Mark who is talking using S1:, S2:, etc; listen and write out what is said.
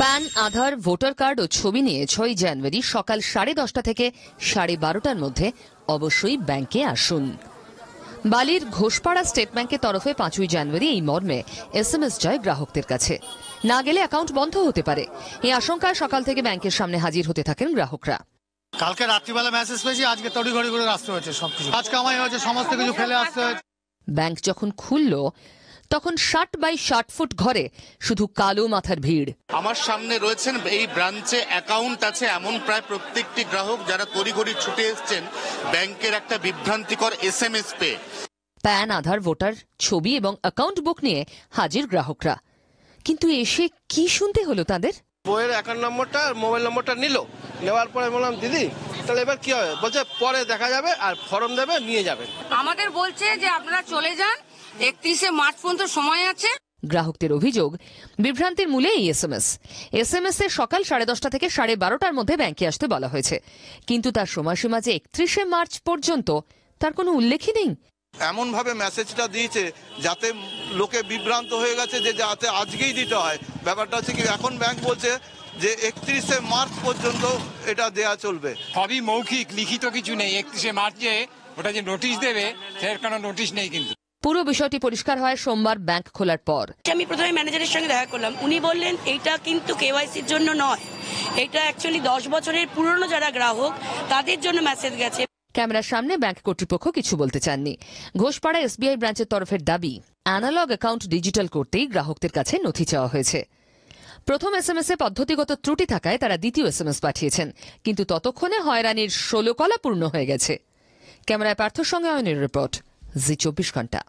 S1: pan Aadhaar voter card ও ছবি নিয়ে ছয় জানুয়ারি সকাল সাড়ে দশটা থেকে সাড়ে বারোটার মধ্যে অবশ্যই ব্যাংকে আসুন বালির ঘোষপাড়া স্টেট ব্যাংকের তরফে পাঁচই জানুয়ারি এই মর্মে এস এম এস যায় গ্রাহকদের কাছে না গেলে অ্যাকাউন্ট বন্ধ হতে পারে এই আশঙ্কায় সকাল থেকে ব্যাংকের সামনে হাজির হতে থাকেন গ্রাহকরা কালকে রাত্রিবেলা মেসেজ পেয়েছি আজকে তড়িঘড়ি করে আসতে হয়েছে সবকিছু আজ কামাই হয়েছে সমস্ত কিছু ফেলে আসতে হয়েছে ব্যাংক যখন খুলল তখন ষাট বাই ষাট ফুট ঘরে শুধু কালো মাথার ভিড় আমার সামনে রয়েছেন এই ব্রাঞ্চে অ্যাকাউন্ট আছে এমন প্রায় প্রত্যেকটি গ্রাহক যারা তড়িঘড়ি ছুটে এসছেন ব্যাংকের একটা বিভ্রান্তিকর এস এম এস পে প্যান আধার ভোটার ছবি এবং অ্যাকাউন্ট বুক নিয়ে হাজির গ্রাহকরা কিন্তু এসে কি শুনতে হলো তাদের বইয়ের অ্যাকাউন্ট নম্বরটা আর মোবাইল নম্বরটা নিল নেওয়ার পরে বললাম দিদি তাহলে এবার কি হবে বলছে পরে দেখা যাবে আর ফর্ম দেবে নিয়ে যাবে আমাদের বলছে যে আপনারা চলে যান একত্রিশে মার্চ পর্যন্ত সময় আছে গ্রাহকদের অভিযোগ বিভ্রান্তির মূলে এই S M S S M S এ সকাল সাড়ে দশটা থেকে সাড়ে বারোটার মধ্যে ব্যাংকে আসতে বলা হয়েছে কিন্তু তার সময়সীমা যে একত্রিশে মার্চ পর্যন্ত তার কোনো উল্লেখই নেই এমনভাবে মেসেজটা দিয়েছে যাতে লোকে বিভ্রান্ত হয়ে গেছে যে যাতে আজকেই দিতে হয় ব্যাপারটা হচ্ছে কি এখন ব্যাংক বলছে যে একত্রিশে মার্চ পর্যন্ত এটা দেয়া চলবে সবই মৌখিক লিখিত কিছু নেই একত্রিশে মার্চে ওটা যে নোটিশ দেবে সে কোনো নোটিশ নেই কিন্তু পুরো বিষয়টি পরিষ্কার হয় সোমবার ব্যাংক খোলার পর আমি প্রথমে ম্যানেজারের সঙ্গে দেখা করলাম উনি বললেন এইটা কিন্তু কেওয়াইসির জন্য নয় এটা অ্যাকচুয়ালি দশ বছরের পুরনো যারা গ্রাহক তাদের জন্য মেসেজ গেছে ক্যামেরার সামনে ব্যাংক কর্তৃপক্ষ কিছু বলতে চাননি ঘোষপাড়া এসবিআই ব্রাঞ্চের তরফের দাবি অ্যানালগ অ্যাকাউন্ট ডিজিটাল করতেই গ্রাহকদের কাছে নথি চাওয়া হয়েছে প্রথম এস এম এস এ পদ্ধতিগত ত্রুটি থাকায় তারা দ্বিতীয় এস এম এস পাঠিয়েছেন কিন্তু ততক্ষণে হয়রানির ষোলো কলা পূর্ণ হয়ে গেছে ক্যামেরায় পার্থ সঙ্গে রিপোর্ট জি চব্বিশ ঘন্টা